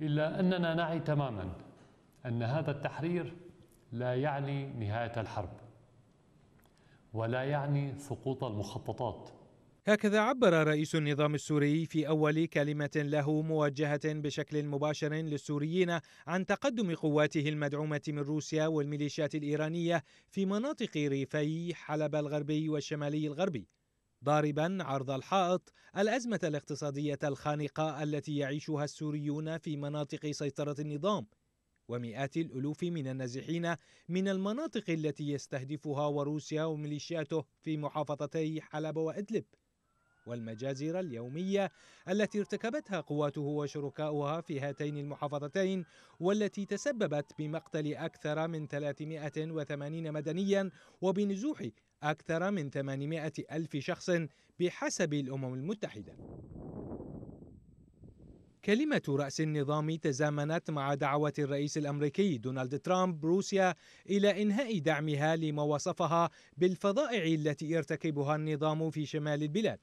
إلا أننا نعي تماما أن هذا التحرير لا يعني نهاية الحرب ولا يعني سقوط المخططات هكذا عبر رئيس النظام السوري في أول كلمة له موجهة بشكل مباشر للسوريين عن تقدم قواته المدعومة من روسيا والميليشيات الإيرانية في مناطق ريفي حلب الغربي والشمالي الغربي ضاربا عرض الحائط الازمه الاقتصاديه الخانقه التي يعيشها السوريون في مناطق سيطره النظام ومئات الالوف من النازحين من المناطق التي يستهدفها وروسيا وميليشياته في محافظتي حلب وادلب والمجازر اليومية التي ارتكبتها قواته وشركاؤها في هاتين المحافظتين والتي تسببت بمقتل أكثر من 380 مدنيا وبنزوح أكثر من 800 ألف شخص بحسب الأمم المتحدة كلمة رأس النظام تزامنت مع دعوة الرئيس الأمريكي دونالد ترامب روسيا إلى إنهاء دعمها لما وصفها بالفظائع التي يرتكبها النظام في شمال البلاد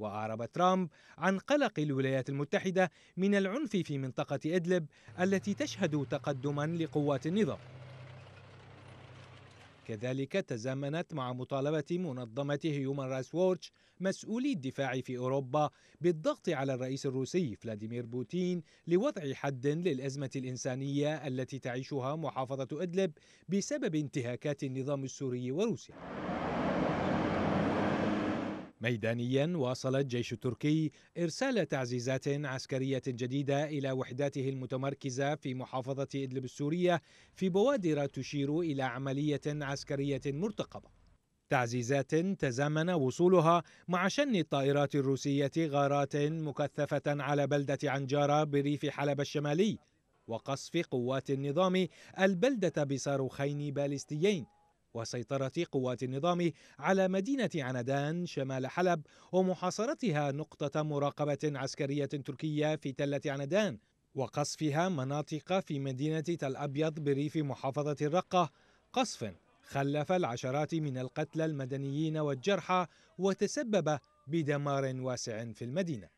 وأعرب ترامب عن قلق الولايات المتحدة من العنف في منطقة إدلب التي تشهد تقدما لقوات النظام كذلك تزامنت مع مطالبة منظمة هيومن رايتس ووتش مسؤولي الدفاع في أوروبا بالضغط على الرئيس الروسي فلاديمير بوتين لوضع حد للأزمة الإنسانية التي تعيشها محافظة إدلب بسبب انتهاكات النظام السوري وروسيا ميدانيا واصل الجيش التركي ارسال تعزيزات عسكريه جديده الى وحداته المتمركزه في محافظه ادلب السوريه في بوادر تشير الى عمليه عسكريه مرتقبه. تعزيزات تزامن وصولها مع شن الطائرات الروسيه غارات مكثفه على بلده عنجاره بريف حلب الشمالي وقصف قوات النظام البلده بصاروخين باليستيين وسيطرة قوات النظام على مدينة عندان شمال حلب ومحاصرتها نقطة مراقبة عسكرية تركية في تلة عندان وقصفها مناطق في مدينة تل أبيض بريف محافظة الرقة قصف خلف العشرات من القتلى المدنيين والجرحى وتسبب بدمار واسع في المدينة